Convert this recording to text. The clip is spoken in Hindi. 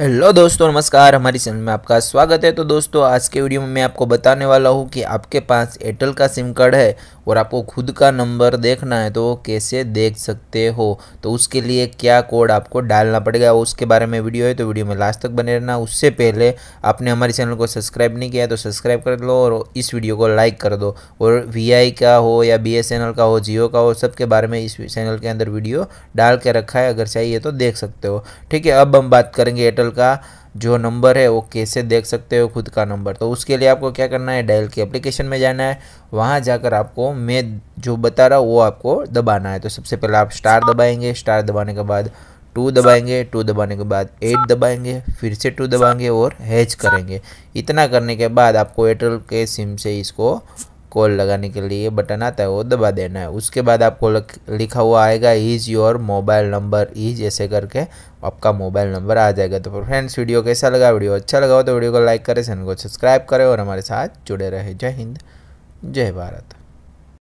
हेलो दोस्तों नमस्कार हमारी चैनल में आपका स्वागत है तो दोस्तों आज के वीडियो में मैं आपको बताने वाला हूँ कि आपके पास एयरटेल का सिम कार्ड है और आपको खुद का नंबर देखना है तो कैसे देख सकते हो तो उसके लिए क्या कोड आपको डालना पड़ेगा उसके बारे में वीडियो है तो वीडियो में लास्ट तक बने रहना उससे पहले आपने हमारे चैनल को सब्सक्राइब नहीं किया तो सब्सक्राइब कर लो और इस वीडियो को लाइक कर दो और वी का हो या बी का हो जियो का हो सब बारे में इस चैनल के अंदर वीडियो डाल के रखा है अगर चाहिए तो देख सकते हो ठीक है अब हम बात करेंगे एयरटेल होटल का जो नंबर है वो कैसे देख सकते हो खुद का नंबर तो उसके लिए आपको क्या करना है डायल की एप्लीकेशन में जाना है वहाँ जाकर आपको मैं जो बता रहा हूँ वो आपको दबाना है तो सबसे पहले आप स्टार दबाएंगे स्टार दबाने के बाद टू दबाएंगे टू दबाने के बाद एट दबाएंगे फिर से टू दबाएंगे और हैच करेंगे इतना करने के बाद आपको एयरटेल के सिम से इसको कॉल लगाने के लिए बटन आता है वो दबा देना है उसके बाद आपको लिखा हुआ आएगा is your mobile number is ऐसे करके आपका मोबाइल नंबर आ जाएगा तो फ्रेंड्स वीडियो कैसा लगा वीडियो अच्छा लगा हो तो वीडियो को लाइक करें चैनल को सब्सक्राइब करें और हमारे साथ जुड़े रहे जय हिंद जय भारत